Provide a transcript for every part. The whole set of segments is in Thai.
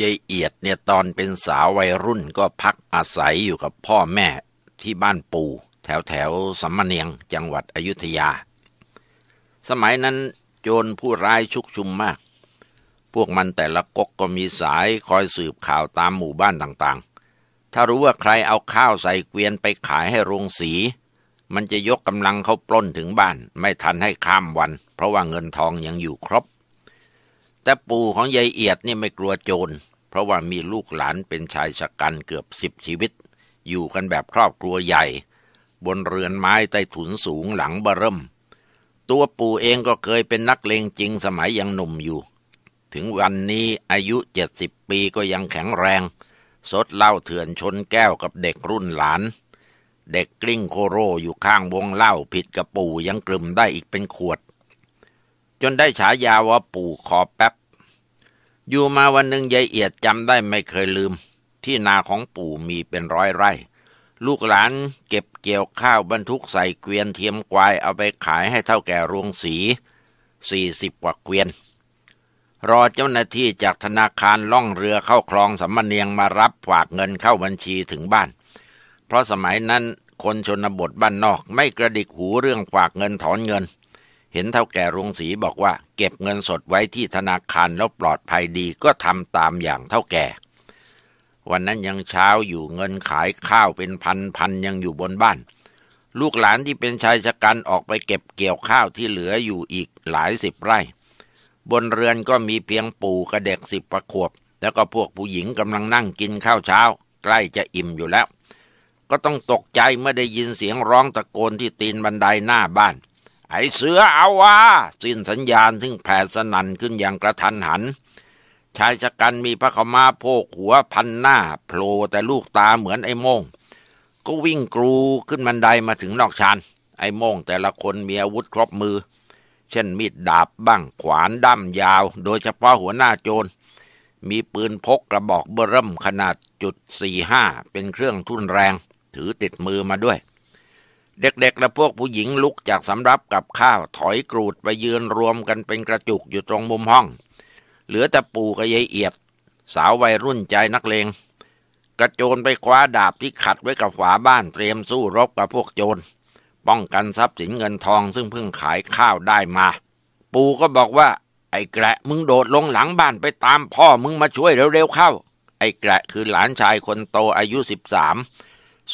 ยายเอียดเนี่ยตอนเป็นสาววัยรุ่นก็พักอาศัยอยู่กับพ่อแม่ที่บ้านปู่ แถวแถวสัมมเนียงจังหวัดอยุธยา สมัยนั้นโจรผู้ร้ายชุกชุมมาก พวกมันแต่ละกกก็มีสายคอยสืบข่าวตามหมู่บ้านต่างๆ ถ้ารู้ว่าใครเอาข้าวใส่เกวียนไปขายให้โรงสี มันจะยกกำลังเขาปล้นถึงบ้าน ไม่ทันให้ข้ามวัน เพราะว่าเงินทองยังอยู่ครบ แต่ปู่ของยายเอียดนี่ไม่กลัวโจรเพราะว่ามีลูกหลานเป็นชายชะกันเกือบสิบชีวิต อยู่กันแบบครอบครัวใหญ่ บนเรือนไม้ใต้ถุนสูงหลังบะร่ม ตัวปู่เองก็เคยเป็นนักเลงจริงสมัยยังหนุ่มอยู่ ถึงวันนี้อายุเจ็ดสิบปีก็ยังแข็งแรง สดเหล้าเถื่อนชนแก้วกับเด็กรุ่นหลาน เด็กกลิ้งโคโรอยู่ข้างวงเหล้าผิดกับปู่ยังกลุ่มได้อีกเป็นขวด จนได้ฉายาว่าปู่คอแป๊บอยู่มาวันหนึ่งยายเอียดจำได้ไม่เคยลืม ที่นาของปู่มีเป็นร้อยไร่ ลูกหลานเก็บเกี่ยวข้าวบรรทุกใส่เกวียนเทียมควาย เอาไปขายให้เท่าแก่โรงสีสี่สิบกว่าเกวียน รอเจ้าหน้าที่จากธนาคารล่องเรือเข้าคลองสัมมเนียงมารับฝากเงินเข้าบัญชีถึงบ้าน เพราะสมัยนั้นคนชนบทบ้านนอก ไม่กระดิกหูเรื่องฝากเงินถอนเงินเห็นเท่าแก่รงสีบอกว่า เก็บเงินสดไว้ที่ธนาคารแล้วปลอดภัยดีก็ทำตามอย่างเท่าแก่ วันนั้นยังเช้าอยู่เงินขายข้าวเป็นพันพันยังอยู่บนบ้าน ลูกหลานที่เป็นชายชะกันออกไปเก็บเกี่ยวข้าวที่เหลืออยู่อีกหลายสิบไร่ บนเรือนก็มีเพียงปู่กระเด็กสิบประขวบแล้วก็พวกผู้หญิงกำลังนั่งกินข้าวเช้า ใกล้จะอิ่มอยู่แล้ว ก็ต้องตกใจเมื่อได้ยินเสียงร้องตะโกนที่ตีนบันไดหน้าบ้านไอเสือเอาวะสิ้นสัญญาณซึ่งแผ่สนั่นขึ้นอย่างกระทันหัน ชายชะกันมีพระขมาโพกหัวพันหน้าโผล่แต่ลูกตาเหมือนไอ้โมงก็วิ่งกรูขึ้นบันไดมาถึงนอกชานไอ้โมงแต่ละคนมีอาวุธครบมือ เช่นมีดดาบบ้างขวานด้ำมยาวโดยเฉพาะหัวหน้าโจร มีปืนพกกระบอกเบร่มขนาดจุดสี่ห้าเป็นเครื่องทุ่นแรงถือติดมือมาด้วยเด็กๆและพวกผู้หญิงลุกจากสำรับกับข้าวถอยกรูดไปยืนรวมกันเป็นกระจุกอยู่ตรงมุมห้อง เหลือแต่ปู่กับยายเอียด สาววัยรุ่นใจนักเลง กระโจนไปคว้าดาบที่ขัดไว้กับฝาบ้านเตรียมสู้รบกับพวกโจรป้องกันทรัพย์สินเงินทองซึ่งเพิ่งขายข้าวได้มา ปู่ก็บอกว่า ไอ้แกะมึงโดดลงหลังบ้านไปตามพ่อมึงมาช่วยเร็วๆ เข้า ไอ้แกะคือหลานชายคนโตอายุสิบสาม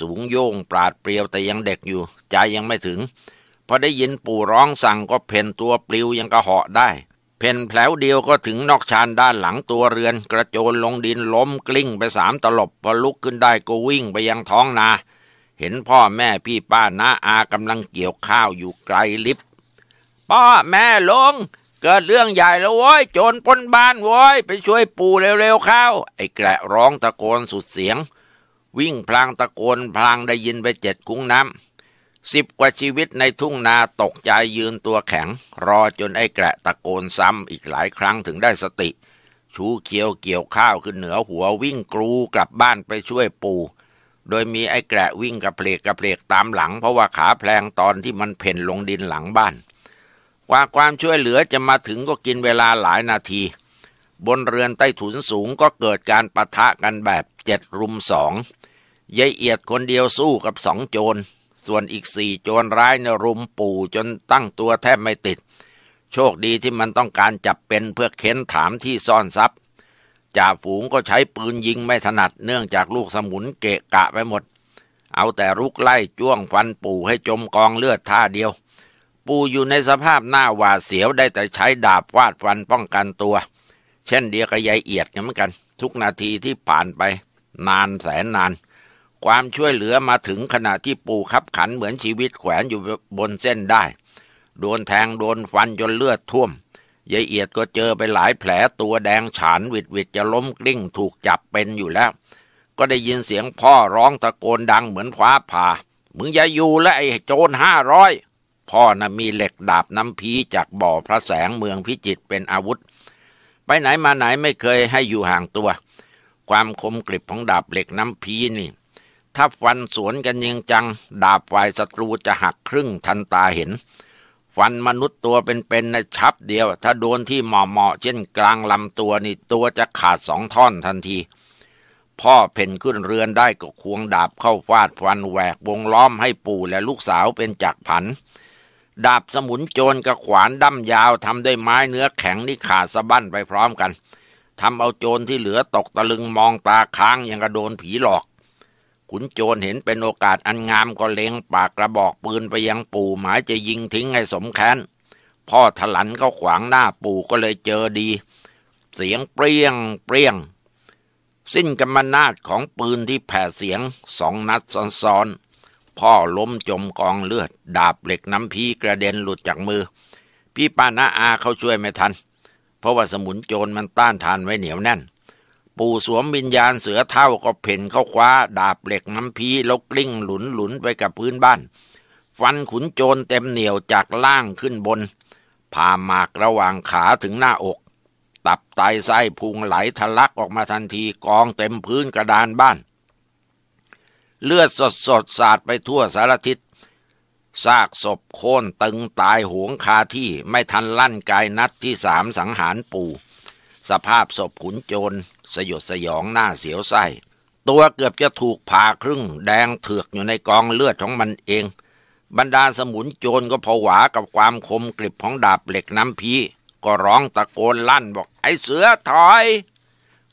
สูงโย่งปราดเปรียวแต่ยังเด็กอยู่ใจยังไม่ถึง พอได้ยินปู่ร้องสั่งก็เพ่นตัวปลิวยังกระเหาะได้ เพ่นแผลวเดียวก็ถึงนอกชานด้านหลังตัวเรือน กระโจนลงดินล้มกลิ้งไปสามตลบพอลุกขึ้นได้ก็วิ่งไปยังท้องนา เห็นพ่อแม่พี่ป้าน้าอากำลังเกี่ยวข้าวอยู่ไกลลิบพ่อแม่ลงเกิดเรื่องใหญ่แล้วโว้ยโจรปนบ้านโว้ยไปช่วยปู่เร็วๆเข้าไอ้แกละร้องตะโกนสุดเสียงวิ่งพลางตะโกน พลางได้ยินไปเจ็ดกุ้งน้ำสิบกว่าชีวิตในทุ่งนาตกใจยืนตัวแข็ง รอจนไอ้แกะตะโกนซ้ำอีกหลายครั้งถึงได้สติ ชูเขียวเกี่ยวข้าวขึ้นเหนือหัววิ่งกรู กลับบ้านไปช่วยปู่โดยมีไอ้แกะวิ่งกระเพลกกระเพลกตามหลังเพราะว่าขาแพลงตอนที่มันเพ่นลงดินหลังบ้าน กว่าความช่วยเหลือจะมาถึงก็กินเวลาหลายนาที บนเรือนใต้ถุนสูงก็เกิดการปะทะกันแบบเจ็ดรุมสองยายเอียดคนเดียวสู้กับสองโจร ส่วนอีกสี่โจรร้ายเนี่ยรุมปู่จนตั้งตัวแทบไม่ติด โชคดีที่มันต้องการจับเป็นเพื่อเค้นถามที่ซ่อนทรัพย์จ่าฝูงก็ใช้ปืนยิงไม่ถนัดเนื่องจากลูกสมุนเกะกะไปหมด เอาแต่ลุกไล่จ้วงฟันปู่ให้จมกองเลือดท่าเดียว ปู่อยู่ในสภาพหน้าหวาดเสียวได้แต่ใช้ดาบวาดฟันป้องกันตัว เช่นเดียวกับยายเอียดเหมือนกัน ทุกนาทีที่ผ่านไป นานแสนนานความช่วยเหลือมาถึงขณะที่ปู่ขับขันเหมือนชีวิตแขวนอยู่บนเส้นได้ โดนแทงโดนฟันจนเลือดท่วมยายเอียดก็เจอไปหลายแผลตัวแดงฉานวิดวิดจะล้มกลิ้งถูกจับเป็นอยู่แล้ว ก็ได้ยินเสียงพ่อร้องตะโกนดังเหมือนฟ้าผ่า มึงอย่าอยู่และไอ้โจรห้าร้อย พ่อนะ่ะมีเหล็กดาบน้ำพีจากบ่อพระแสงเมืองพิจิตเป็นอาวุธ ไปไหนมาไหนไม่เคยให้อยู่ห่างตัว ความคมกริบของดาบเหล็กน้ำพีนี่ถ้าฟันสวนกันยิงจัง ดาบฝ่ายศัตรูจะหักครึ่งทันตาเห็น ฟันมนุษย์ตัวเป็นๆในชับเดียว ถ้าโดนที่เหมาะ ๆ เช่นกลางลำตัวนี่ตัวจะขาดสองท่อนทันที พ่อเพ่นขึ้นเรือนได้ก็ควงดาบเข้าฟาด ฟันแหวกวงล้อมให้ปู่และลูกสาวเป็นจักผัน ดาบสมุนโจรกับขวานด้ำยาวทำด้วยไม้เนื้อแข็งนี่ขาดสะบั้นไปพร้อมกันทำเอาโจรที่เหลือตกตะลึงมองตาค้างยังกระโดนผีหลอกขุนโจรเห็นเป็นโอกาสอันงามก็เล็งปากกระบอกปืนไปยังปู่หมายจะยิงทิ้งให้สมแค้น พ่อถลันเขาขวางหน้าปู่ก็เลยเจอดี เสียงเปรี้ยงเปรี้ยง สิ้นกำมนาดของปืนที่แผ่เสียงสองนัดซ้อน ๆ พ่อล้มจมกองเลือด ดาบเหล็กน้ำพีกระเด็นหลุดจากมือ พี่ปานาอาเขาช่วยไม่ทัน เพราะว่าสมุนโจรมันต้านทานไว้เหนียวแน่นปู่สวมวิญญาณเสือเท่าก็เพ่นเข้าคว้า ดาบเหล็กน้ำพีลกลิ้งหลุนหลุนไปกับพื้นบ้าน ฟันขุนโจรเต็มเหนียวจากล่างขึ้นบน ผ่าหมากระหว่างขาถึงหน้าอก ตับไตไส้พุงไหลทะลักออกมาทันทีกองเต็มพื้นกระดานบ้าน เลือดสดสดสาดไปทั่วสารทิศซากศพโค่นตึงตายหวงคาที่ไม่ทันลั่นกายนัดที่สามสังหารปู่ สภาพศพขุนโจรสยดสยองหน้าเสียวไส้ตัวเกือบจะถูกผ่าครึ่ง แดงเถือกอยู่ในกองเลือดของมันเอง บรรดาสมุนโจรก็ผวากับความคมกริบของดาบเหล็กน้ำพีก็ร้องตะโกนลั่นบอกไอ้เสือถอย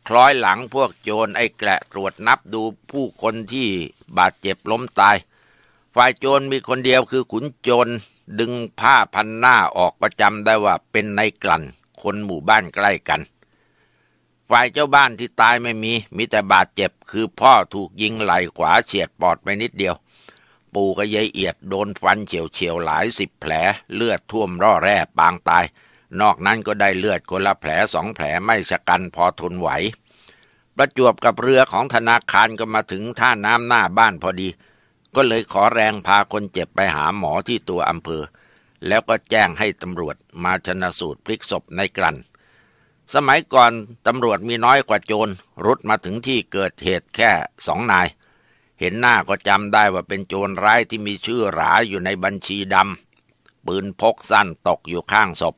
คล้อยหลังพวกโจรไอ้แกละตรวจนับดูผู้คนที่บาดเจ็บล้มตาย ฝ่ายโจรมีคนเดียวคือขุนโจร ดึงผ้าพันหน้าออกก็จำได้ว่าเป็นนายกลั่น คนหมู่บ้านใกล้กันฝ่ายเจ้าบ้านที่ตายไม่มี มีแต่บาดเจ็บ คือพ่อถูกยิงไหล่ขวาเฉียดปอดไปนิดเดียว ปู่กับยายเอียดโดนฟันเฉียวเฉียวหลายสิบแผลเลือดท่วมร่อแร่ปางตาย นอกนั้นก็ได้เลือดคนละแผลสองแผลไม่ชะกันพอทนไหว ประจวบกับเรือของธนาคารก็มาถึงท่าน้ำหน้าบ้านพอดี ก็เลยขอแรงพาคนเจ็บไปหาหมอที่ตัวอำเภอ แล้วก็แจ้งให้ตำรวจมาชนะสูตรพลิกศพในกลั่นสมัยก่อนตำรวจมีน้อยกว่าโจร รุดมาถึงที่เกิดเหตุแค่สองนาย เห็นหน้าก็จำได้ว่าเป็นโจรร้ายที่มีชื่อหราอยู่ในบัญชีดำ ปืนพกสั้นตกอยู่ข้างศพ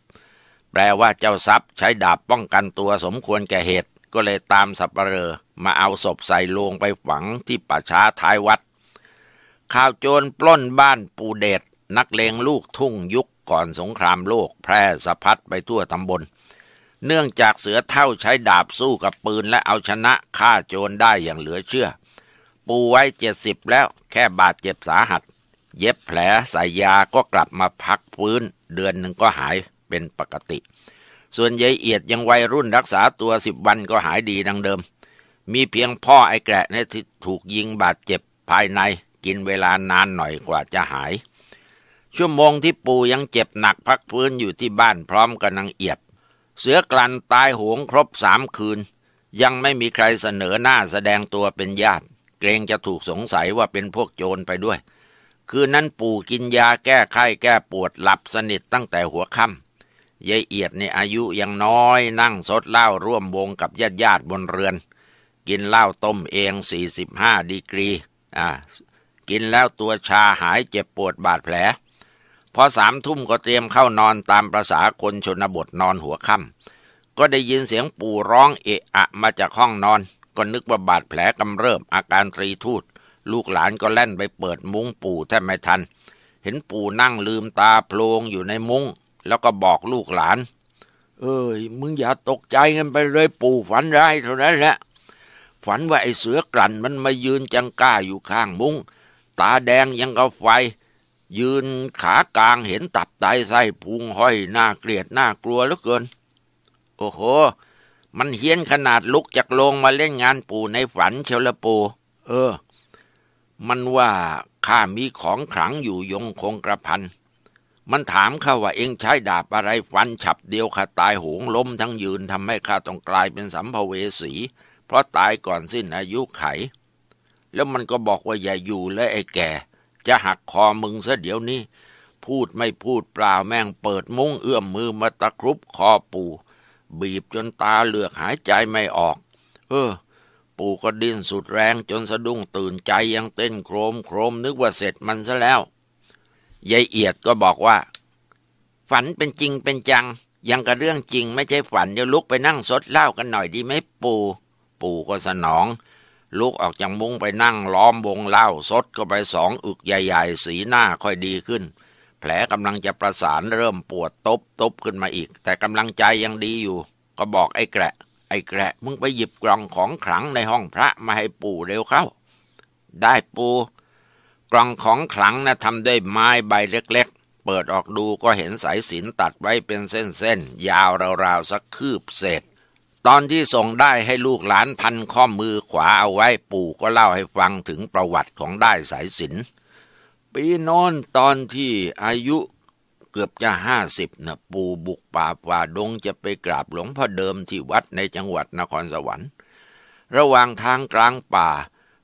แปลว่าเจ้าทรัพย์ใช้ดาบป้องกันตัวสมควรแก่เหตุ ก็เลยตามสับเปลอมาเอาศพใส่ลงไปฝังที่ป่าช้าท้ายวัด ข่าวโจรปล้นบ้านปูเดชนักเลงลูกทุ่งยุคก่อนสงครามโลก แพร่สะพัดไปทั่วตำบลเนื่องจากเสือเท่าใช้ดาบสู้กับปืนและเอาชนะฆ่าโจรได้อย่างเหลือเชื่อ ปูไว้เจ็ดสิบแล้วแค่บาดเจ็บสาหัส เย็บแผลใส่ยาก็กลับมาพักฟื้น เดือนหนึ่งก็หายเป็นปกติ ส่วนยายเอียดยังวัยรุ่นรักษาตัวสิบวันก็หายดีดังเดิม มีเพียงพ่อไอ้แกะนที่ถูกยิงบาดเจ็บภายในกินเวลานานหน่อยกว่าจะหาย ชั่วโมงที่ปู่ยังเจ็บหนักพักฟื้นอยู่ที่บ้านพร้อมกับนางเอียดเสือกลั่นตายหวงครบสามคืน ยังไม่มีใครเสนอหน้าแสดงตัวเป็นญาติ เกรงจะถูกสงสัยว่าเป็นพวกโจรไปด้วย คืนนั้นปู่กินยาแก้ไข้แก้ปวดหลับสนิทตั้งแต่หัวค่ำยายเอียดในอายุยังน้อยนั่งซดเหล้าร่วมวงกับญาติญาติบนเรือน กินเหล้าต้มเอง 45ดีกรีอ่ากินแล้วตัวชาหายเจ็บปวดบาดแผลพอสามทุ่มก็ เตรียมเข้านอนตามประษาคนชนบทนอนหัวค่ำก็ได้ยินเสียงปู่ร้องเอะอะมาจากห้องนอน ก็นึกว่าบาดแผลกำเริบ อาการตรีทูดลูกหลานก็แล่นไปเปิดมุ้งปู่แทบไม่ทัน เห็นปู่นั่งลืมตาโพลงอยู่ในมุง้ง แล้วก็บอกลูกหลาน เอ้ยมึงอย่าตกใจกันไปเลยปู่ฝันร้ายเท่านั้นแหละ ฝันว่าไอ้เสือกลั่นมันมายืนจังก้าอยู่ข้างมุง้ง ตาแดงยังกับไฟยืนขากลางเห็นตับไตไส้พุงห้อยหน้าเกลียดหน้ากลัวเหลือเกิน โอ้โห มันเฮี้ยนขนาดลุกจากโรงมาเล่นงานปู่ในฝันเชลปูเออ มันว่าข้ามีของขลังอยู่ยงคงกระพัน มันถามข้าว่าเองใช้ดาบอะไรฟันฉับเดียวข้าตายหงล้มทั้งยืนทำให้ข้าต้องกลายเป็นสัมภเวสี เพราะตายก่อนสิ้นอายุไข แล้วมันก็บอกว่าอย่าอยู่และไอ้แก่จะหักคอมึงซะเดี๋ยวนี้ พูดไม่พูดเปล่าแม่งเปิดมุ้งเอื้อมมือมาตะครุบคอปู่บีบจนตาเหลือกหายใจไม่ออก เออ ปู่ก็ดิ้นสุดแรงจนสะดุ้งตื่นใจยังเต้นโครมโครมนึกว่าเสร็จมันซะแล้วยายเอียดก็บอกว่า ฝันเป็นจริงเป็นจัง ยังกับเรื่องจริงไม่ใช่ฝันเดี๋ยวลุกไปนั่งสดเหล้ากันหน่อยดีไหมปู่ปู่ก็สนองลุกออกจากมุ้งไปนั่งล้อมวงเล่าซดก็ไปสองอึกใหญ่ๆสีหน้าค่อยดีขึ้น แผลกำลังจะประสานเริ่มปวดตบตบขึ้นมาอีก แต่กำลังใจยังดีอยู่ ก็บอกไอ้แกะไอ้แกะมึงไปหยิบกล่องของขลังในห้องพระมาให้ปู่เร็วเข้า ได้ปู่กล่องของขลังนะทำด้วยไม้ใบเล็กๆ เปิดออกดูก็เห็นสายสินตัดไว้เป็นเส้นๆยาวราวๆสักคืบเศษตอนที่ส่งได้ให้ลูกหลานพันข้อมือขวาเอาไว้ปู่ก็เล่าให้ฟังถึงประวัติของได้สายสิน ปีนอนตอนที่อายุเกือบจะห้าสิบนะปู่บุกป่าป่าดงจะไปกราบหลวงพ่อเดิมที่วัดในจังหวัดนครสวรรค์ ระหว่างทางกลางป่า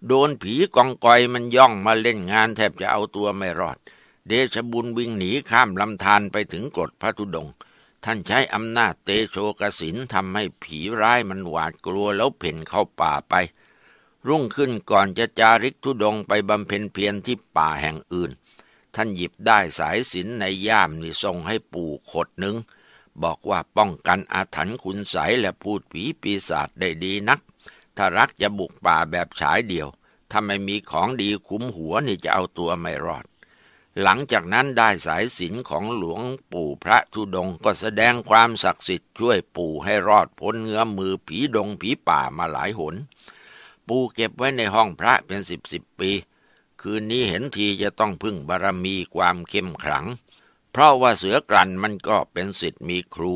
โดนผีกองกอยมันย่องมาเล่นงานแทบจะเอาตัวไม่รอด เดชบุญวิ่งหนีข้ามลำธารไปถึงกรดพระธุดงค์ท่านใช้อำนาจเตโชกสินทำให้ผีร้ายมันหวาดกลัวแล้วเพ่นเข้าป่าไป รุ่งขึ้นก่อนจะจาริกทุดงไปบำเพ็ญเพียรที่ป่าแห่งอื่น ท่านหยิบได้สายสินในย่ามนี่ส่งให้ปู่ขดหนึ่งบอกว่าป้องกันอาถรรพ์ขุสใสและพูดผีปีศาจได้ดีนัก ถ้ารักจะบุกป่าแบบฉายเดียวถ้าไม่มีของดีคุ้มหัวนี่จะเอาตัวไม่รอดหลังจากนั้นได้สายสินของหลวงปู่พระธุดงก็แสดงความศักดิ์สิทธิ์ช่วยปู่ให้รอดพ้นเงื้อมือผีดงผีป่ามาหลายหน ปู่เก็บไว้ในห้องพระเป็นสิบสิบปี คืนนี้เห็นทีจะต้องพึ่งบารมีความเข้มขลัง เพราะว่าเสือกลั่นมันก็เป็นสิทธิ์มีครู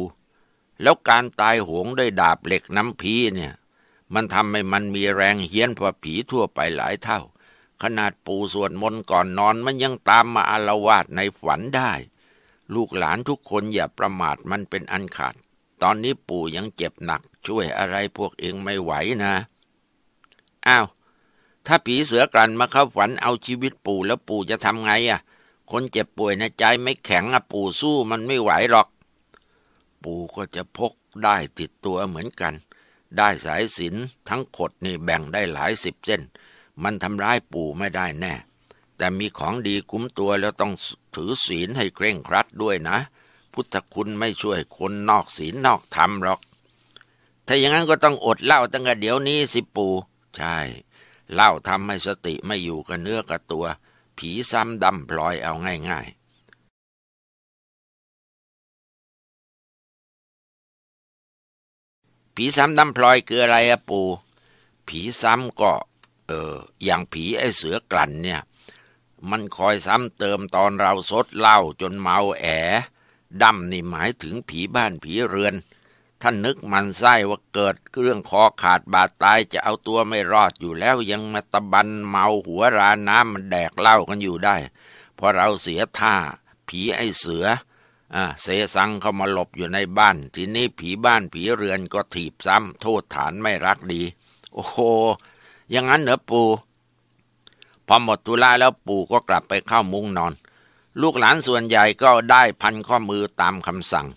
แล้วการตายหงด้วยดาบเหล็กน้ำพีเนี่ย มันทำให้มันมีแรงเฮี้ยนพอผีทั่วไปหลายเท่าขนาดปู่สวดมนต์ก่อนนอนมันยังตามมาอารวาสในฝันได้ ลูกหลานทุกคนอย่าประมาทมันเป็นอันขาด ตอนนี้ปู่ยังเจ็บหนัก ช่วยอะไรพวกเองไม่ไหวนะ อ้าว ถ้าผีเสือกลั่นมาเข้าฝันเอาชีวิตปู่แล้วปู่จะทำไงอะ่ะ คนเจ็บป่วยนะใจไม่แข็งอะปู่สู้มันไม่ไหวหรอก ปู่ก็จะพกได้ติดตัวเหมือนกัน ได้สายสินทั้งขดนี่แบ่งได้หลายสิบเส้นมันทำร้ายปู่ไม่ได้แน่ แต่มีของดีคุ้มตัวแล้วต้องถือศีล ให้เคร่งครัดด้วยนะ พุทธคุณไม่ช่วยคนนอกศีล นอกธรรมหรอก ถ้าอย่างนั้นก็ต้องอดเหล้าตั้งแต่เดี๋ยวนี้สิ ปู่ ใช่เหล้าทำให้สติไม่อยู่กับเนื้อกับตัว ผีซ้ำดำพลอยเอาง่าย ๆ ผีซ้ำดำพลอยคืออะไรอะปู่ผีซ้ำก็เอออย่างผีไอ้เสือกลั่นเนี่ย มันคอยซ้ำเติมตอนเราสดเหล้าจนเมาแอดำนี่หมายถึงผีบ้านผีเรือนท่านนึกมันไส้ว่าเกิดเรื่องคอขาดบาดตายจะเอาตัวไม่รอดอยู่แล้วยังมาตะบันเมาหัวราน้ำมันแดกเหล้ากันอยู่ได้พอเราเสียท่า ผีไอ้เสืออ่าเสซังเข้ามาหลบอยู่ในบ้าน ทีนี้ผีบ้านผีเรือนก็ถีบซ้ำโทษฐานไม่รักดี โอ้โหอย่างนั้นเหรอปู่พอหมดธุระแล้วปู่ก็กลับไปเข้ามุ้งนอน ลูกหลานส่วนใหญ่ก็ได้พันข้อมือตามคำสั่ง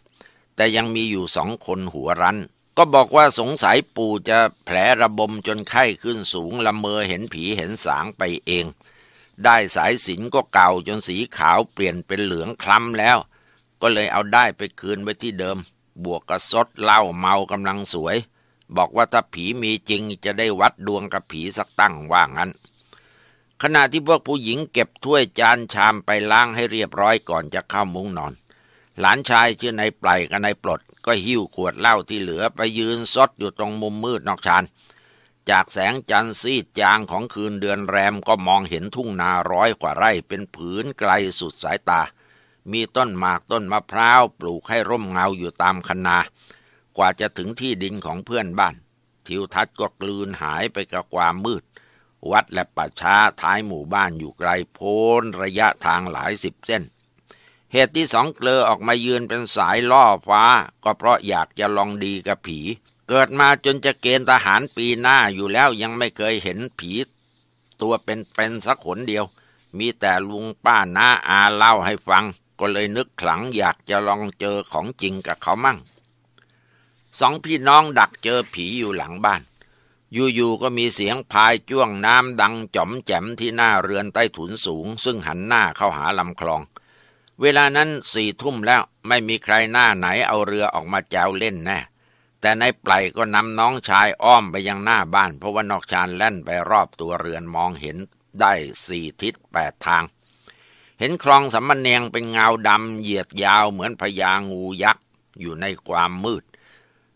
แต่ยังมีอยู่สองคนหัวรันก็บอกว่าสงสัยปู่จะแผลระบมจนไข้ขึ้นสูงละเมอเห็นผีเห็นสางไปเอง ได้สายสินก็เก่าจนสีขาวเปลี่ยนเป็นเหลืองคล้ำแล้ว ก็เลยเอาได้ไปคืนไว้ที่เดิม บวกกระซดเหล้าเมากำลังสวยบอกว่าถ้าผีมีจริงจะได้วัดดวงกับผีสักตั้งว่างั้น ขณะที่พวกผู้หญิงเก็บถ้วยจานชามไปล้างให้เรียบร้อยก่อนจะเข้ามุ้งนอน หลานชายชื่อนายปลกับนายปลด ก็หิ้วขวดเหล้าที่เหลือไปยืนซดอยู่ตรงมุมมืดนอกชานจากแสงจันทร์ซีดจางของคืนเดือนแรมก็มองเห็นทุ่งนาร้อยกว่าไร่เป็นผืนไกลสุดสายตา มีต้นหมากต้นมะพร้าวปลูกให้ร่มเงาอยู่ตามคันนากว่าจะถึงที่ดินของเพื่อนบ้าน ทิวทัศน์ก็กลืนหายไปกับความมืด วัดและป่าช้าท้ายหมู่บ้านอยู่ไกลโพ้นระยะทางหลายสิบเส้น เหตุที่สองเกลอออกมายืนเป็นสายล่อฟ้า ก็เพราะอยากจะลองดีกับผี เกิดมาจนจะเกณฑ์ทหารปีหน้าอยู่แล้วยังไม่เคยเห็นผีตัวเป็นๆสักขนเดียว มีแต่ลุงป้าน้าอาเล่าให้ฟัง ก็เลยนึกขลังอยากจะลองเจอของจริงกับเขามั่งสองพี่น้องดักเจอผีอยู่หลังบ้าน อยู่ๆก็มีเสียงพายจ้วงน้ำดังจ่อมแจ่มที่หน้าเรือนใต้ถุนสูง ซึ่งหันหน้าเข้าหาลำคลอง เวลานั้นสี่ทุ่มแล้วไม่มีใครหน้าไหนเอาเรือออกมาแจวเล่นแน่ แต่นายไปลก็นำน้องชายอ้อมไปยังหน้าบ้าน เพราะว่านอกชานแล่นไปรอบตัวเรือนมองเห็นได้สี่ทิศแปดทาง เห็นคลองสัมมเนียงเป็นเงาดำเหยียดยาวเหมือนพญางูยักษ์อยู่ในความมืด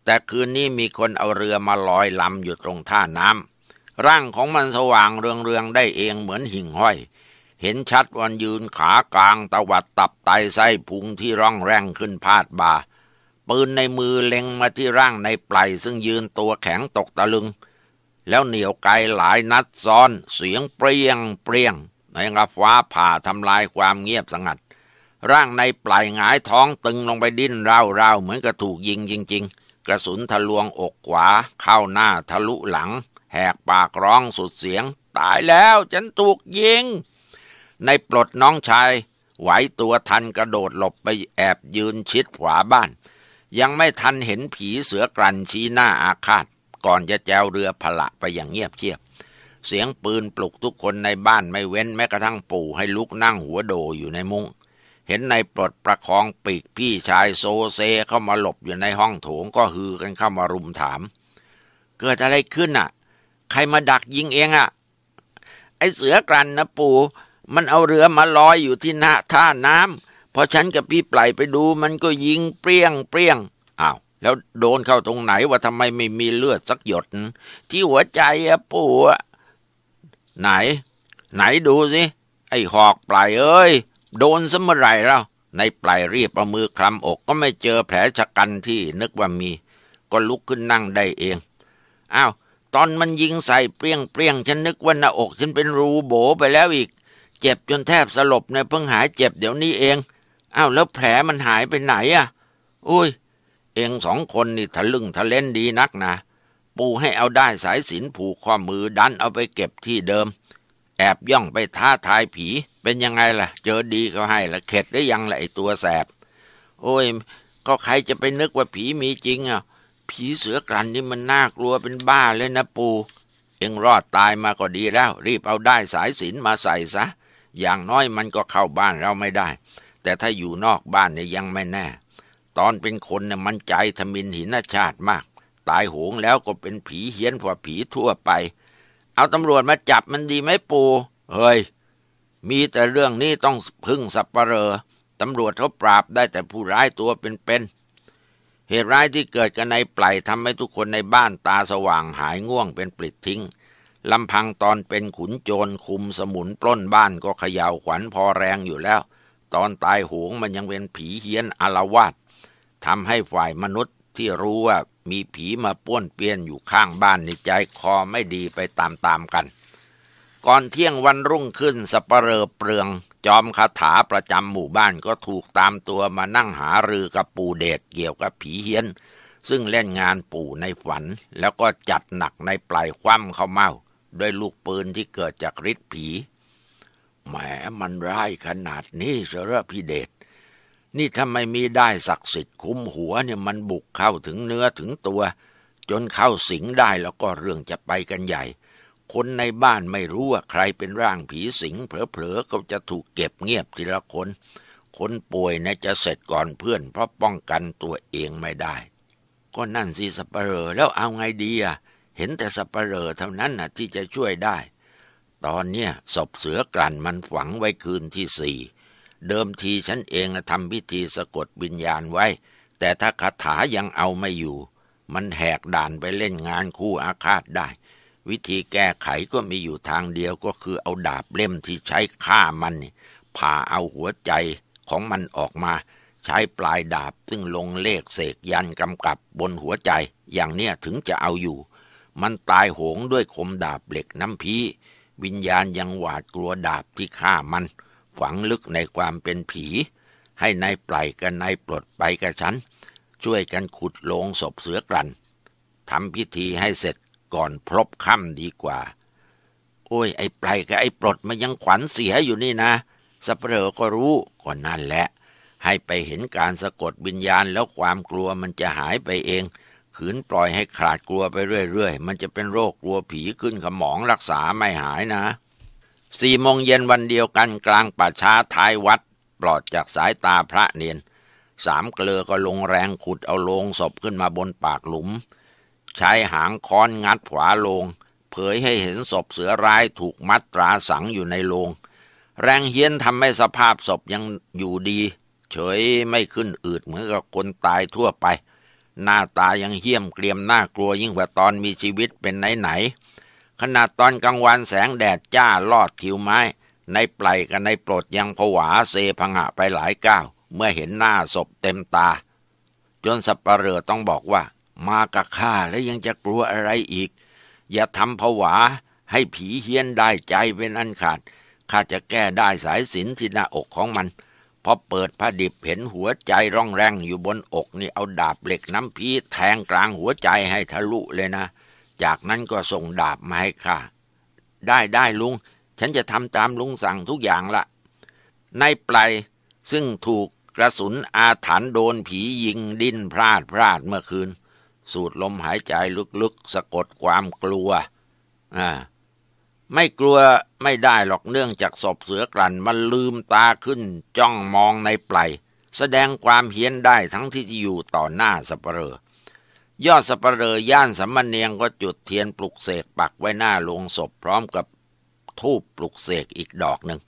แต่คืนนี้มีคนเอาเรือมาลอยลำอยู่ตรงท่าน้ำ ร่างของมันสว่างเรือง ๆ ได้เองเหมือนหิ่งห้อย เห็นชัดวันยืนขากลางตะวัดตับไตไส้พุงที่ร่องแรงขึ้นพาดบ่า ปืนในมือเล็งมาที่ร่างในปลายซึ่งยืนตัวแข็งตกตะลึง แล้วเหนียวไกลหลายนัดซ้อนเสียงเปรียงเปรียงในกระฟ้าผ่าทำลายความเงียบสงัด ร่างในปลายหงายท้องตึงลงไปดิ้นเร่าๆเหมือนกระถูกยิงจริง ๆกระสุนทะลวงอกขวาเข้าหน้าทะลุหลังแหกปากร้องสุดเสียง ตายแล้วฉันถูกยิง ในปลดน้องชาย ไหวตัวทันกระโดดหลบไปแอบยืนชิดขวาบ้าน ยังไม่ทันเห็นผีเสือกลันชี้หน้าอาฆาตก่อนจะแจวเรือพละไปอย่างเงียบเชียบ เสียงปืนปลุกทุกคนในบ้านไม่เว้นแม้กระทั่งปู่ให้ลุกนั่งหัวโดอยู่ในมุง้งเห็นนายปลดประคองปีกพี่ชายโซเซเข้ามาหลบอยู่ในห้องโถงก็ฮือกันเข้ามารุมถาม เกิดอะไรขึ้นน่ะ ใครมาดักยิงเองอ่ะไอเสือกรันนะ ปู่ มันเอาเรือมาลอยอยู่ที่หน้าท่าน้ำพอฉันกับพี่ปลายไปดูมันก็ยิงเปรี้ยงเปรี้ยงอ้าวแล้วโดนเข้าตรงไหนว่าทำไมไม่มีเลือดสักหยด ที่หัวใจอะปู่ไหน ไหนดูสิไอหอกปลายเอ้ยโดนสมื่อไรเราในปลายรีบเอามือคลำอกก็ไม่เจอแผลชะกันที่นึกว่ามี ก็ลุกขึ้นนั่งได้เองอ้าวตอนมันยิงใส่เปรียงเปรียงฉันนึกว่าหน้าอกฉันเป็นรูโบไปแล้วอีก เจ็บจนแทบสลบเนี่ยเพิ่งหายเจ็บเดี๋ยวนี้เองอ้าวแล้วแผลมันหายไปไหนอะ่ะ อุ้ย เองสองคนนี่ทะลึ่งทะเล่นดีนักนะปูให้เอาได้สายสินผูกข้อมือดันเอาไปเก็บที่เดิมแอบย่องไปท้าทายผี เป็นยังไงล่ะ เจอดีก็ให้ละเข็ดได้ยังละไอตัวแสบ โอ้ยก็ใครจะไปนึกว่าผีมีจริงอ่ะ ผีเสือกลันนี่มันน่ากลัวเป็นบ้าเลยนะปูเอ็งรอดตายมาก็ดีแล้ว รีบเอาได้สายสินมาใส่ซะอย่างน้อยมันก็เข้าบ้านเราไม่ได้ แต่ถ้าอยู่นอกบ้านเนี่ยยังไม่แน่ ตอนเป็นคนเนี่ยมันใจทมินหินชาติมาก ตายโหงแล้วก็เป็นผีเฮี้ยนกว่าผีทั่วไปเอาตำรวจมาจับมันดีไหมปู เฮ้ย มีแต่เรื่องนี้ต้องพึ่งสับปเหรอตำรวจเขาปราบได้แต่ผู้ร้ายตัวเป็นๆ เหตุร้ายที่เกิดกันในปลายทำให้ทุกคนในบ้านตาสว่างหายง่วงเป็นปลิดทิ้ง ลำพังตอนเป็นขุนโจรคุมสมุนปล้นบ้านก็เขย่าขวัญพอแรงอยู่แล้ว ตอนตายหวงมันยังเป็นผีเฮี้ยนอาวาดทำให้ฝ่ายมนุษย์ที่รู้ว่ามีผีมาป้วนเปี้ยนอยู่ข้างบ้านในใจคอไม่ดีไปตามๆกัน ก่อนเที่ยงวันรุ่งขึ้นสเปเรอเปลือง จอมคาถาประจำหมู่บ้านก็ถูกตามตัวมานั่งหารือกับปู่เดชเกี่ยวกับผีเฮี้ยน ซึ่งเล่นงานปู่ในฝันแล้วก็จัดหนักในปลายคว่ำเขาเมาด้วยลูกปืนที่เกิดจากฤทธิ์ผีแหมมันร้ายขนาดนี้เสรพี่เดชนี่ถ้าไม่มีได้ศักดิ์สิทธิ์คุ้ม หัวเนี่ยมันบุกเข้าถึงเนื้อถึงตัว จนเข้าสิงได้แล้วก็เรื่องจะไปกันใหญ่ คนในบ้านไม่รู้ว่าใครเป็นร่างผีสิงเผลอๆก็จะถูกเก็บเงียบทีละคนคนป่วยนะจะเสร็จก่อนเพื่อน เพราะป้องกันตัวเองไม่ได้ ก็นั่นสิสัปเรอแล้วเอาไงดีอะเห็นแต่สัปเรอเท่านั้นน่ะ ที่จะช่วยได้ ตอนเนี้ยศพเสือกลั่นมันฝังไว้คืนที่สี่เดิมทีฉันเองทำพิธีสะกดวิญญาณไว้ แต่ถ้าคาถายังเอาไม่อยู่ มันแหกด่านไปเล่นงานคู่อาฆาตได้ วิธีแก้ไขก็มีอยู่ทางเดียวก็คือเอาดาบเล่มที่ใช้ฆ่ามันผ่าเอาหัวใจของมันออกมา ใช้ปลายดาบซึ่งลงเลขเสกยันกำกับบนหัวใจ อย่างเนี้ยถึงจะเอาอยู่ มันตายโหงด้วยคมดาบเหล็กน้ำพีวิญญาณยังหวาดกลัวดาบที่ฆ่ามันฝังลึกในความเป็นผี ให้นายปล่กับนายปลดไปกับฉัน ช่วยกันขุดโลงศพเสือกลันทำพิธีให้เสร็จก่อนพลบค่ำดีกว่า โอ้ย ไอ้ปล่กับไอ้ปลดมันยังขวัญเสียอยู่นี่นะสัปเหรอก็รู้ก็นั่นแหละให้ไปเห็นการสะกดวิญญาณแล้วความกลัวมันจะหายไปเอง ขืนปล่อยให้ขาดกลัวไปเรื่อยๆมันจะเป็นโรคกลัวผีขึ้นขมองรักษาไม่หายนะสี่โมงเย็นวันเดียวกันกลางป่าช้าท้ายวัดปลอดจากสายตาพระเนียนสามเกลือก็ลงแรงขุดเอาโลงศพขึ้นมาบนปากหลุม ใช้หางค้อนงัดขวาโลง เผยให้เห็นศพเสือร้ายถูกมัดตราสังอยู่ในโลง แรงเฮี้ยนทำให้สภาพศพยังอยู่ดี เฉยไม่ขึ้นอืดเหมือนกับคนตายทั่วไป หน้าตายังเหี้ยมเกรียมน่ากลัวยิ่งกว่าตอนมีชีวิตเป็นไหนไหนขณะตอนกลางวันแสงแดดจ้าลอดทิวไม้ ในปลายกับในโปรดยังผวาเซพังหะไปหลายก้าว เมื่อเห็นหน้าศพเต็มตา จนสับปเหร่อต้องบอกว่า มากับข้าแล้วยังจะกลัวอะไรอีก อย่าทำผวาให้ผีเฮียนได้ใจเป็นอันขาดข้าจะแก้ได้สายสินที่หน้าอกของมัน พอเปิดผ้าดิบเห็นหัวใจร่องแรงอยู่บนอกนี่ เอาดาบเหล็กน้ำพีแทงกลางหัวใจให้ทะลุเลยนะจากนั้นก็ส่งดาบมาให้ข้าได้ได้ลุง ฉันจะทำตามลุงสั่งทุกอย่างละในไปลายซึ่งถูกกระสุนอาถรรพ์โดนผียิงดิ้นพลาดพลาดเมื่อคืน สูดลมหายใจลึกๆสะกดความกลัวอ่าไม่กลัวไม่ได้หรอกเนื่องจากศพเสือกลั่นมันลืมตาขึ้น จ้องมองในปลายแสดงความเฮี้ยนได้ทั้งที่อยู่ต่อหน้าสัปเหร่อยอดสปเรย่านสัมมเนียงก็จุดเทียนปลุกเสกปักไว้หน้าลงศพพร้อมกับทูบปลุกเสกอีกดอกหนึ่ง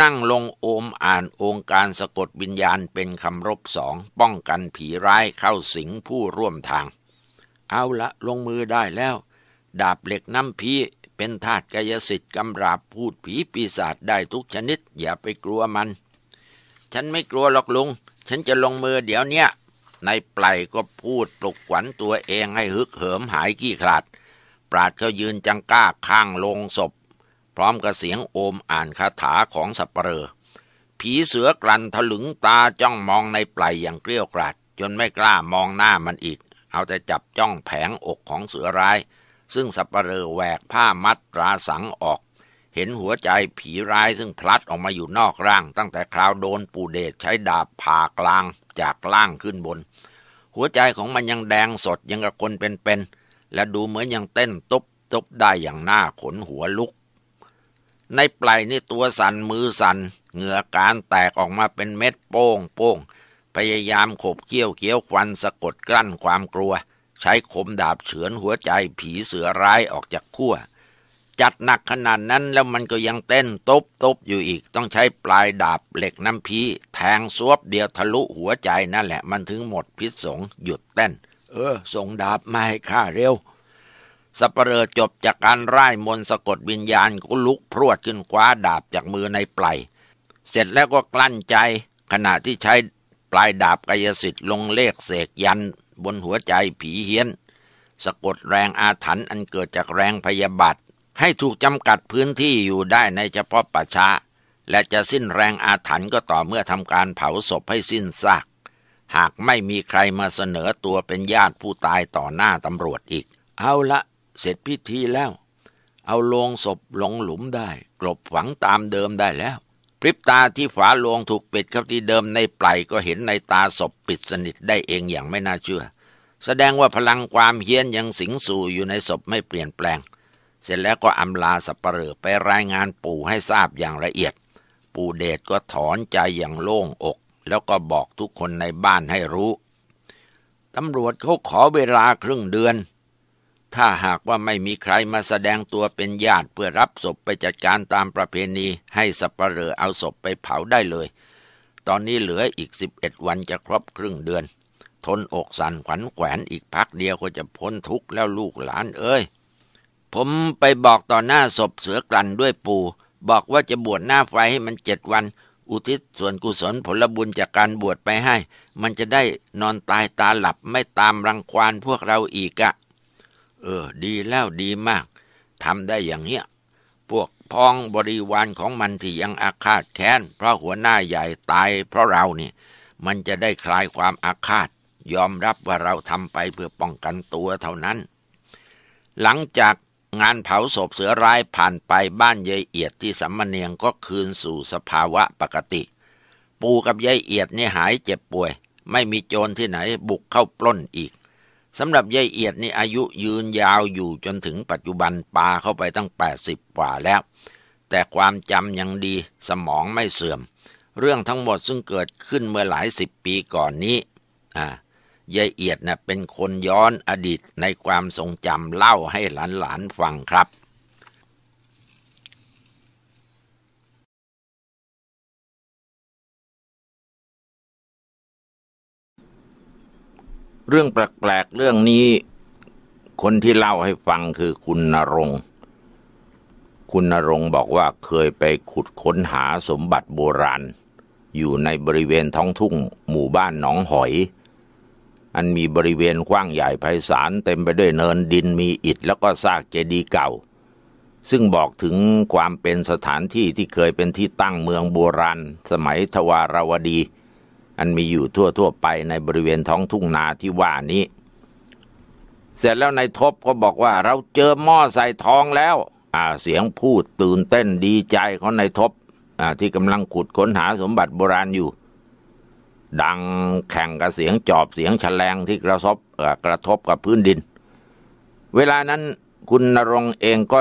นั่งลงโอมอ่านองค์การสะกดวิญญาณเป็นคำรบสองป้องกันผีร้ายเข้าสิงผู้ร่วมทาง เอาละลงมือได้แล้ว ดาบเหล็กน้ำพีเป็นธาตุกายสิทธิ์กำราบพูดผีปีศาจได้ทุกชนิด อย่าไปกลัวมัน ฉันไม่กลัวหรอกลุง ฉันจะลงมือเดี๋ยวเนี้ยนายไพยก็พูดปลุกขวัญตัวเองให้ฮึกเหิมหายขี้ขลาดปราดเขายืนจังก้าข้างลงศพ พร้อมกับเสียงโอมอ่านคาถาของสัปเหร่อผีเสือกลันถลึงตาจ้องมองในไพลอย่างเกลี้ยกก่อดจนไม่กล้ามองหน้ามันอีก เอาแต่จับจ้องแผงอกของเสือร้าย ซึ่งสัปเหร่อแหวกผ้ามัดตราสังออก เห็นหัวใจผีร้ายซึ่งพลัดออกมาอยู่นอกร่าง ตั้งแต่คราวโดนปูเดชใช้ดาบผ่ากลางจากล่างขึ้นบน หัวใจของมันยังแดงสดยังกับคนเป็นๆและดูเหมือนยังเต้นตุบตบได้อย่างหน้าขนหัวลุก ในปลายนี่ตัวสันมือสันเหงื่อการแตกออกมาเป็นเม็ดโป้งโป้งพยายามขบเคี้ยวเคี้ยว ควันสะกดกลั้นความกลัว ใช้คมดาบเฉือนหัวใจผีเสือร้ายออกจากขั้วจัดหนักขนาดนั้นแล้วมันก็ยังเต้นตบตบอยู่อีก ต้องใช้ปลายดาบเหล็กน้ำพี แทงซวบเดียวทะลุหัวใจนั่นแหละมันถึงหมดพิษสงหยุดเต้น เออส่งดาบมาให้ข้าเร็วสัปเหร่อจบจากการไายมนสะกดวิญญาณก็ลุก พรวดขึ้นคว้าดาบจากมือในปลายเสร็จแล้วก็กลั้นใจ ขณะที่ใช้ปลายดาบกายสิทธิ์ลงเลขเสกยัน บนหัวใจผีเฮียนสะกดแรงอาถรรพ์อันเกิดจากแรงพยาบาทให้ถูกจำกัดพื้นที่อยู่ได้ในเฉพาะป่าช้า และจะสิ้นแรงอาถรรพ์ก็ต่อเมื่อทำการเผาศพให้สิ้นซาก หากไม่มีใครมาเสนอตัวเป็นญาติผู้ตายต่อหน้าตำรวจอีก เอาละ เสร็จพิธีแล้ว เอาโลงศพลงหลุมได้ กลบฝังตามเดิมได้แล้ว พริบตาที่ฝาโลงถูกปิดครับที่เดิมในปลายก็เห็นในตาศพปิดสนิทได้เองอย่างไม่น่าเชื่อ แสดงว่าพลังความเฮี้ยนยังสิงสู่อยู่ในศพไม่เปลี่ยนแปลงเสร็จแล้วก็อำลาสับปเหร่อไปรายงานปู่ให้ทราบอย่างละเอียด ปู่เดชก็ถอนใจอย่างโล่งอก แล้วก็บอกทุกคนในบ้านให้รู้ตำรวจเขาขอเวลาครึ่งเดือน ถ้าหากว่าไม่มีใครมาแสดงตัวเป็นญาติเพื่อรับศพไปจัดการตามประเพณี ให้สับปเหร่อเอาศพไปเผาได้เลย ตอนนี้เหลืออีกสิบเอ็ดวันจะครบครึ่งเดือน ทนอกสันขวัญแขวนอีกพักเดียวก็จะพ้นทุกข์แล้วลูกหลานเอ้ยผมไปบอกต่อหน้าศพเสือกลั่นด้วยปู่ บอกว่าจะบวชหน้าไฟให้มันเจ็ดวัน อุทิศส่วนกุศลผลบุญจากการบวชไปให้ มันจะได้นอนตายตาหลับไม่ตามรังควานพวกเราอีกอะเออดีแล้วดีมากทำได้อย่างเนี้ยพวกพ้องบริวารของมันที่ยังอาฆาตแค้น เพราะหัวหน้าใหญ่ตายเพราะเราเนี่ยมันจะได้คลายความอาฆาต ยอมรับว่าเราทำไปเพื่อป้องกันตัวเท่านั้น หลังจากงานเผาศพเสือร้ายผ่านไปบ้านยายเอียดที่สัมมเนียงก็คืนสู่สภาวะปกติ ปู่กับยายเอียดนี่หายเจ็บป่วย ไม่มีโจรที่ไหนบุกเข้าปล้นอีก สำหรับยายเอียดนี่อายุยืนยาวอยู่จนถึงปัจจุบันปาเข้าไปตั้ง 80กว่าแล้ว แต่ความจำยังดีสมองไม่เสื่อม เรื่องทั้งหมดซึ่งเกิดขึ้นเมื่อหลายสิบปีก่อนนี้อ่ายายเอียดนะ่ะเป็นคนย้อนอดีตในความทรงจำเล่าให้หลานๆฟังครับ เรื่องแปลกๆเรื่องนี้ คนที่เล่าให้ฟังคือคุณนรงคุณนรงบอกว่าเคยไปขุดค้นหาสมบัติโบราณ อยู่ในบริเวณท้องทุ่งหมู่บ้านหนองหอยอันมีบริเวณกว้างใหญ่ไพศาล เต็มไปด้วยเนินดินมีอิฐแล้วก็ซากเจดีย์เก่า ซึ่งบอกถึงความเป็นสถานที่ที่เคยเป็นที่ตั้งเมืองโบราณ สมัยทวารวดี อันมีอยู่ทั่วทั่วไปในบริเวณท้องทุ่งนาที่ว่านี้ เสร็จแล้วนายทบ ก็บอกว่าเราเจอหม้อใส่ทองแล้วอ่าเสียงพูดตื่นเต้นดีใจของนายทบอ่าที่กำลังขุดค้นหาสมบัติโบราณอยู่ดังแข่งกับเสียงจอบเสียงฉลงที่กระทบกระทบกับพื้นดิน เวลานั้นคุณนรงเองก็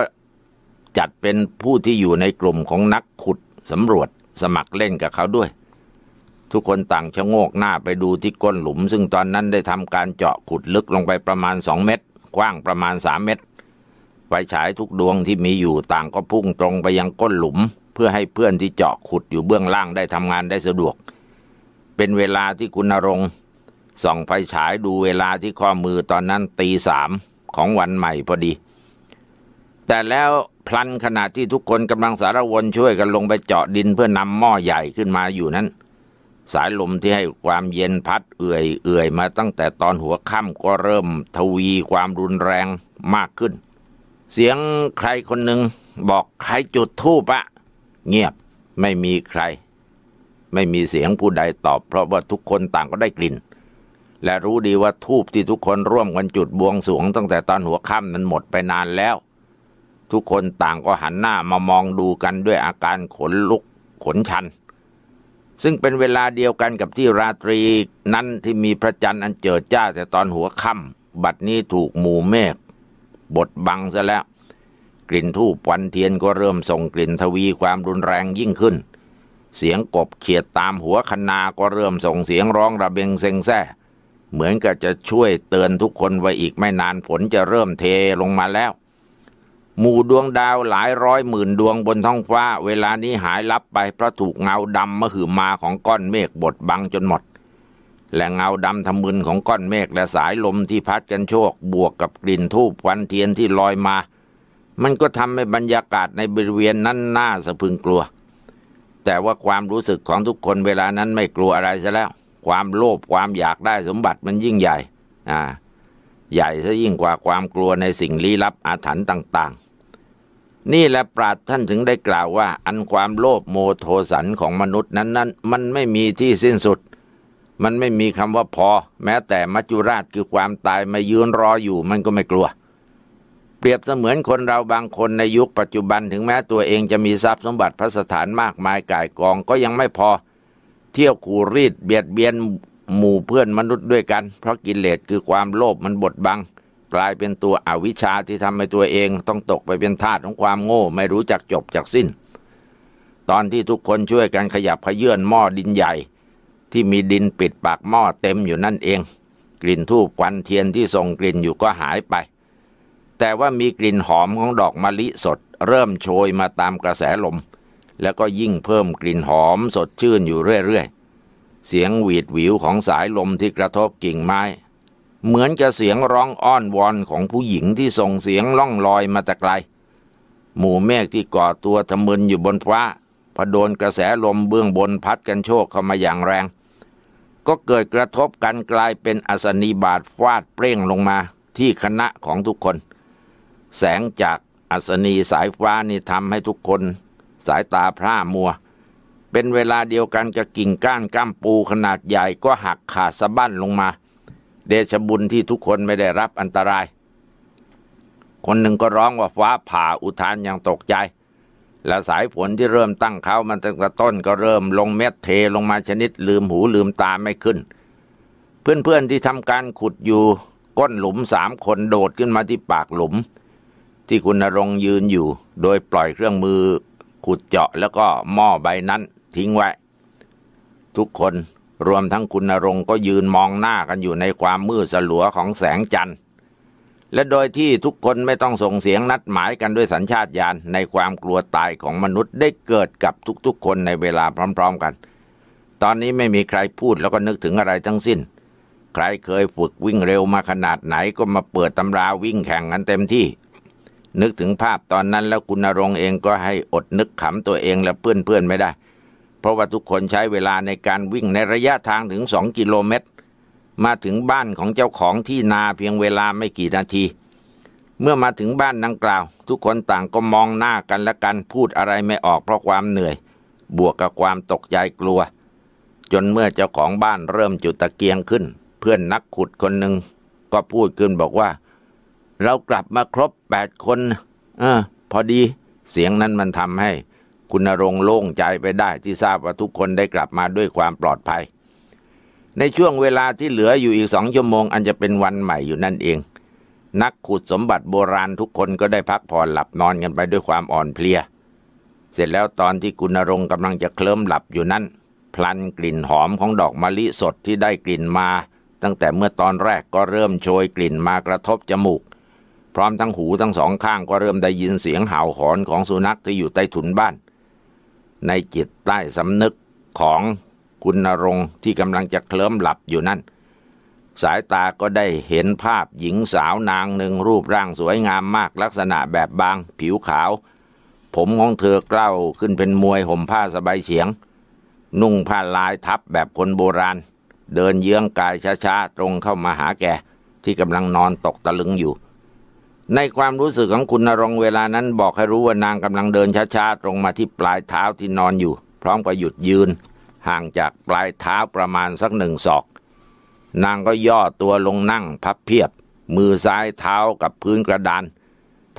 จัดเป็นผู้ที่อยู่ในกลุ่มของนักขุดสำรวจสมัครเล่นกับเขาด้วย ทุกคนต่างชะโงกหน้าไปดูที่ก้นหลุม ซึ่งตอนนั้นได้ทำการเจาะขุดลึกลงไปประมาณสองเมตรกว้างประมาณสามเมตรไฟฉายทุกดวงที่มีอยู่ต่างก็พุ่งตรงไปยังก้นหลุม เพื่อให้เพื่อนที่เจาะขุดอยู่เบื้องล่างได้ทำงานได้สะดวกเป็นเวลาที่คุณนรงส่องไฟฉายดูเวลาที่ข้อมือตอนนั้นตีสามของวันใหม่พอดี แต่แล้วพลันขณะที่ทุกคนกำลังสารวนช่วยกันลงไปเจาะดินเพื่อนำหม้อใหญ่ขึ้นมาอยู่นั้น สายลมที่ให้ความเย็นพัดเอื่อยเอื่อยมาตั้งแต่ตอนหัวค่ำก็เริ่มทวีความรุนแรงมากขึ้น เสียงใครคนหนึ่งบอกใครจุดทูปอะเงียบไม่มีใครไม่มีเสียงผู้ใดตอบ เพราะว่าทุกคนต่างก็ได้กลิ่น และรู้ดีว่าทูบที่ทุกคนร่วมกันจุดบวงสวงตั้งแต่ตอนหัวค่ำนั้นหมดไปนานแล้ว ทุกคนต่างก็หันหน้ามามองดูกันด้วยอาการขนลุกขนชัน ซึ่งเป็นเวลาเดียวกันกับที่ราตรีนั้นที่มีพระจันทร์อันเจิดจ้าแต่ตอนหัวค่ำบัดนี้ถูกหมู่เมฆบดบังซะแล้ว กลิ่นทูบวันเทียนก็เริ่มส่งกลิ่นทวีความรุนแรงยิ่งขึ้นเสียงกบเขียดตามหัวคนา ก็เริ่มส่งเสียงร้องระเบงเซ็งแซ่ เหมือนกับจะช่วยเตือนทุกคนไว้อีกไม่นานฝนจะเริ่มเทลงมาแล้ว หมู่ดวงดาวหลายร้อยหมื่นดวงบนท้องฟ้า เวลานี้หายลับไปเพราะถูกเงาดำมหือมาของก้อนเมฆบดบังจนหมด และเงาดำทำมึนของก้อนเมฆและสายลมที่พัดกันโชกบวกกับกลิ่นทูบควันเทียนที่ลอยมา มันก็ทำให้บรรยากาศในบริเวณนั้นน่าสะพึงกลัวแต่ว่าความรู้สึกของทุกคนเวลานั้นไม่กลัวอะไรซะแล้วความโลภความอยากได้สมบัติมันยิ่งใหญ่อ่าใหญ่ซะยิ่งกว่าความกลัวในสิ่งลี้ลับอาถรรพ์ต่างๆ นี่แหละปราดท่านถึงได้กล่าวว่า อันความโลภโมโทสันของมนุษย์นั้นนั้นมันไม่มีที่สิ้นสุด มันไม่มีคำว่าพอ แม้แต่มัจจุราชคือความตายมายืนรออยู่มันก็ไม่กลัวเปรียบเสมือนคนเราบางคนในยุคปัจจุบันถึงแม้ตัวเองจะมีทรัพย์สมบัติพระสถานมากมายก่ายกองก็ยังไม่พอเที่ยวขู่รีดเบียดเบียนหมู่เพื่อนมนุษย์ด้วยกัน เพราะกิเลสคือความโลภมันบดบังกลายเป็นตัวอวิชชาที่ทำให้ตัวเอง ต้องตกไปเป็นทาสของความโง่ไม่รู้จักจบจากสิ้น ตอนที่ทุกคนช่วยกันขยับขยื่นหม้อดินใหญ่ ที่มีดินปิดปากหม้อเต็มอยู่นั่นเอง กลิ่นทูบควันเทียนที่ส่งกลิ่นอยู่ก็หายไปแต่ว่ามีกลิ่นหอมของดอกมะลิสดเริ่มโชยมาตามกระแสลม แล้วก็ยิ่งเพิ่มกลิ่นหอมสดชื่นอยู่เรื่อยๆเสียงหวีดหวิวของสายลมที่กระทบกิ่งไม้ เหมือนกับเสียงร้องอ้อนวอนของผู้หญิงที่ส่งเสียงล่องลอยมาจากไกล หมู่เมฆที่ก่อตัวทะมึนอยู่บนฟ้าพอโดนกระแสลมเบื้องบนพัดกันโชกเข้ามาอย่างแรง ก็เกิดกระทบกันกลายเป็นอสนีบาดฟาดเปร่งลงมาที่คณะของทุกคนแสงจากอัศนีสายฟ้านี่ทำให้ทุกคนสายตาพร่ามัว เป็นเวลาเดียวกันกับกิ่งก้านก้ามปูขนาดใหญ่ก็หักขาดสะบั้นลงมา เดชบุญที่ทุกคนไม่ได้รับอันตราย คนหนึ่งก็ร้องว่าฟ้าผ่าอุทานอย่างตกใจ และสายฝนที่เริ่มตั้งเขามันตั้งแต่ต้นก็เริ่มลงเม็ดเทลงมาชนิดลืมหูลืมตาไม่ขึ้น เพื่อนๆที่ทำการขุดอยู่ก้นหลุมสามคนโดดขึ้นมาที่ปากหลุมที่คุณนรงยืนอยู่โดยปล่อยเครื่องมือขุด เจาะแล้วก็หม้อใบนั้นทิ้งไว้ ทุกคนรวมทั้งคุณนรงก็ยืนมองหน้ากันอยู่ในความมืดสลัวของแสงจันทร์ และโดยที่ทุกคนไม่ต้องส่งเสียงนัดหมายกันด้วยสัญชาตญาณในความกลัวตายของมนุษย์ ได้เกิดกับทุก ๆ คนในเวลาพร้อมๆกัน ตอนนี้ไม่มีใครพูดแล้วก็นึกถึงอะไรทั้งสิ้น ใครเคยฝึกวิ่งเร็วมาขนาดไหนก็มาเปิดตำราวิ่งแข่งกันเต็มที่นึกถึงภาพตอนนั้นแล้วคุณนรงเองก็ให้อดนึกขำตัวเองและเพื่อนๆไม่ได้ เพราะว่าทุกคนใช้เวลาในการวิ่งในระยะทางถึงสองกิโลเมตร มาถึงบ้านของเจ้าของที่นาเพียงเวลาไม่กี่นาที เมื่อมาถึงบ้านดังกล่าว ทุกคนต่างก็มองหน้ากันและกัน พูดอะไรไม่ออกเพราะความเหนื่อย บวกกับความตกใจกลัว จนเมื่อเจ้าของบ้านเริ่มจุดตะเกียงขึ้น เพื่อนนักขุดคนหนึ่ง ก็พูดขึ้นบอกว่าเรากลับมาครบแปดคนอพอดีเสียงนั้นมันทำให้ คุณรงโล่งใจไปได้ที่ทราบว่าทุกคนได้กลับมาด้วยความปลอดภัย ในช่วงเวลาที่เหลืออยู่อีกสองชั่วโมงอันจะเป็นวันใหม่อยู่นั่นเอง นักขุดสมบัติโบราณทุกคนก็ได้พักผ่อนหลับนอนกันไปด้วยความอ่อนเพลียเสร็จแล้วตอนที่คุณรงกำลังจะเคลิ้มหลับอยู่นั้น พลันกลิ่นหอมของดอกมะลิสดที่ได้กลิ่นมา ตั้งแต่เมื่อตอนแรกก็เริ่มโชยกลิ่นมากระทบจมูกพร้อมทั้งหูทั้งสองข้างก็เริ่มได้ยินเสียงเห่าหอนของสุนัขที่อยู่ใต้ถุนบ้าน ในจิตใต้สำนึกของคุณนรงที่กำลังจะเคลิ้มหลับอยู่นั่น สายตาก็ได้เห็นภาพหญิงสาวนางหนึ่งรูปร่างสวยงามมากลักษณะแบบบางผิวขาว ผมของเธอเกล้าขึ้นเป็นมวยห่มผ้าสบายเฉียง นุ่งผ้าลายทับแบบคนโบราณ เดินเยื้องกายช้าๆตรงเข้ามาหาแกที่กำลังนอนตกตะลึงอยู่ในความรู้สึกของคุณนรงเวลานั้นบอกให้รู้ว่านางกำลังเดินช้าๆตรงมาที่ปลายเท้าที่นอนอยู่ พร้อมกับหยุดยืนห่างจากปลายเท้าประมาณสักหนึ่งศอก นางก็ย่อตัวลงนั่ง พับเพียบ มือซ้ายเท้ากับพื้นกระดาน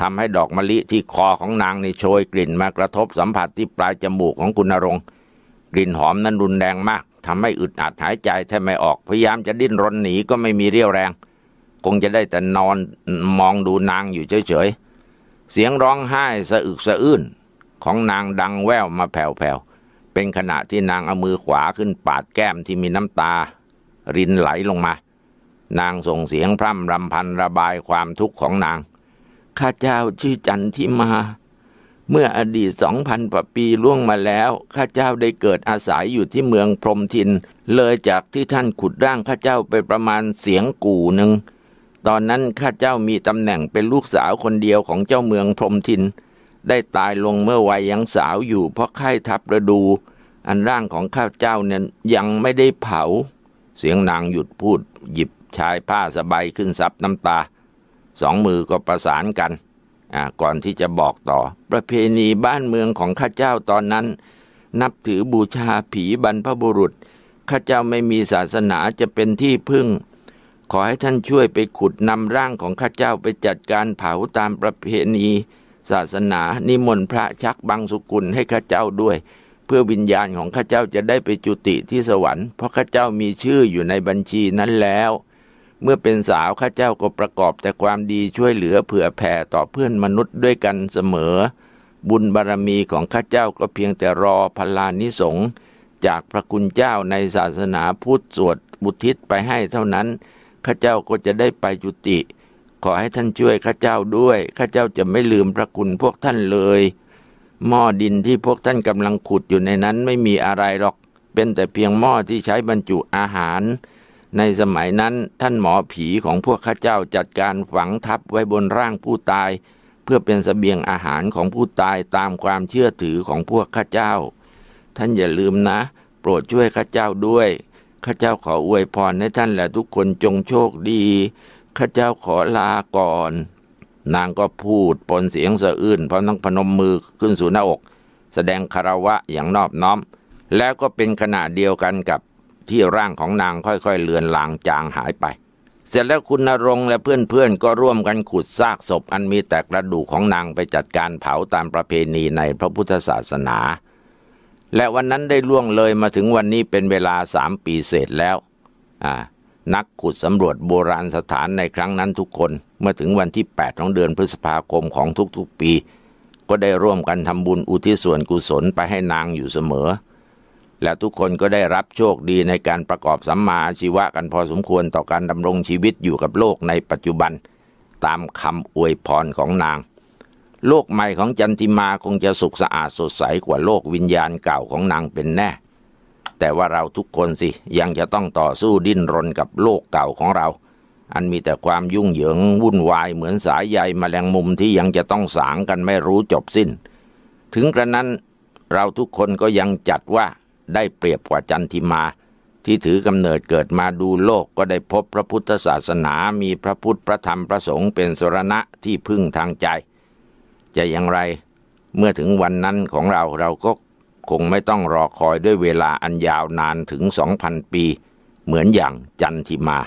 ทำให้ดอกมะลิที่คอของนางในโชย กลิ่นมากระทบสัมผัสที่ปลายจมูกของคุณนรงกลิ่นหอมนั้นรุนแรงมากทำให้อึดอัดหายใจแทบไม่ออกพยายามจะดิ้นรนหนีก็ไม่มีเรี่ยวแรงคงจะได้แต่นอนมองดูนางอยู่เฉยๆ เสียงร้องไห้สะอึกสะอื้นของนางดังแว่วมาแผ่วๆเป็นขณะที่นางเอามือขวาขึ้นปาดแก้มที่มีน้ำตา รินไหลลงมา นางส่งเสียงพร่ำรำพันระบายความทุกข์ของนาง ข้าเจ้าชื่อจันทิมา เมื่ออดีตสองพันปีล่วงมาแล้ว ข้าเจ้าได้เกิดอาศัยอยู่ที่เมืองพรมทิน เลยจากที่ท่านขุดร่างข้าเจ้าไปประมาณเสียงกู่หนึ่งตอนนั้นข้าเจ้ามีตำแหน่งเป็นลูกสาวคนเดียวของเจ้าเมืองพรมทิน ได้ตายลงเมื่อวัยยังสาวอยู่เพราะไข้ทับระดู อันร่างของข้าเจ้าเนี่ยยังไม่ได้เผา เสียงนางหยุดพูดหยิบชายผ้าสบายขึ้นซับน้ำตา สองมือก็ประสานกันก่อนที่จะบอกต่อ ประเพณีบ้านเมืองของข้าเจ้าตอนนั้น นับถือบูชาผีบรรพบุรุษ ข้าเจ้าไม่มีศาสนาจะเป็นที่พึ่งขอให้ท่านช่วยไปขุดนำร่างของข้าเจ้าไปจัดการเผาตามประเพณี ศาสนานิมนต์พระชักบังสุกุลให้ข้าเจ้าด้วย เพื่อวิญญาณของข้าเจ้าจะได้ไปจุติที่สวรรค์ เพราะข้าเจ้ามีชื่ออยู่ในบัญชีนั้นแล้ว เมื่อเป็นสาวข้าเจ้าก็ประกอบแต่ความดีช่วยเหลือเผื่อแผ่ต่อเพื่อนมนุษย์ด้วยกันเสมอ บุญบารรมีของข้าเจ้าก็เพียงแต่รอพลานิสงจากพระคุณเจ้าในศาสนาพุทธสวดบุทิศไปให้เท่านั้นข้าเจ้าก็จะได้ไปจุติ ขอให้ท่านช่วยข้าเจ้าด้วย ข้าเจ้าจะไม่ลืมพระคุณพวกท่านเลย หม้อดินที่พวกท่านกำลังขุดอยู่ในนั้นไม่มีอะไรหรอก เป็นแต่เพียงหม้อที่ใช้บรรจุอาหาร ในสมัยนั้นท่านหมอผีของพวกข้าเจ้าจัดการฝังทับไว้บนร่างผู้ตาย เพื่อเป็นสเสบียงอาหารของผู้ตายตามความเชื่อถือของพวกข้าเจ้า ท่านอย่าลืมนะ โปรดช่วยข้าเจ้าด้วยข้าเจ้าขออวยพรให้ท่านและทุกคนจงโชคดี ข้าเจ้าขอลาก่อน นางก็พูดปนเสียงสะอื้นพร้อมทั้งพนมมือขึ้นสู่หน้าอก แสดงคารวะอย่างนอบน้อม แล้วก็เป็นขณะเดียวกันกับที่ร่างของนางค่อยๆเลือนลางจางหายไป เสร็จแล้วคุณนรงและเพื่อนๆ ก็ร่วมกันขุดซากศพ อันมีแต่กระดูกของนางไปจัดการเผาตามประเพณีในพระพุทธศาสนาและวันนั้นได้ล่วงเลยมาถึงวันนี้เป็นเวลาสามปีเศษแล้ว นักขุดสำรวจโบราณสถานในครั้งนั้นทุกคนเมื่อถึงวันที่ 8 ของเดือนพฤษภาคมของทุกๆปี ก็ได้ร่วมกันทำบุญอุทิศส่วนกุศลไปให้นางอยู่เสมอ และทุกคนก็ได้รับโชคดีในการประกอบสัมมาาชีวะกันพอสมควรต่อการดำรงชีวิตอยู่กับโลก ในปัจจุบันตามคำอวยพรของนางโลกใหม่ของจันทิมาคงจะสุขสะอาดสดใสกว่าโลกวิญญาณเก่าของนางเป็นแน่ แต่ว่าเราทุกคนสิยังจะต้องต่อสู้ดิ้นรนกับโลกเก่าของเรา อันมีแต่ความยุ่งเหยิงวุ่นวายเหมือนสายใยมแมลงมุมที่ยังจะต้องสางกันไม่รู้จบสิน้น ถึงกระนั้นเราทุกคนก็ยังจัดว่า ได้เปรียบกว่าจันทิมา ที่ถือกำเนิดเกิดมาดูโลกก็ได้พบพระพุทธศาสนามีพระพุทธพระธรรมพระสงฆ์เป็นสรณะที่พึ่งทางใจจะอย่างไรเมื่อถึงวันนั้นของเราเราก็คงไม่ต้องรอคอยด้วยเวลาอันยาวนานถึงสองพันปีเหมือนอย่างจันทิมา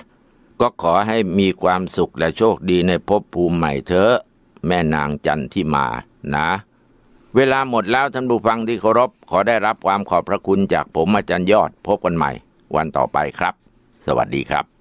ก็ขอให้มีความสุขและโชคดีในภพภูมิใหม่เถอะแม่นางจันทิมานะ เวลาหมดแล้วท่านผู้ฟังที่เคารพ ขอได้รับความขอบพระคุณจากผมอาจารย์ยอดพบกันใหม่ วันต่อไปครับ สวัสดีครับ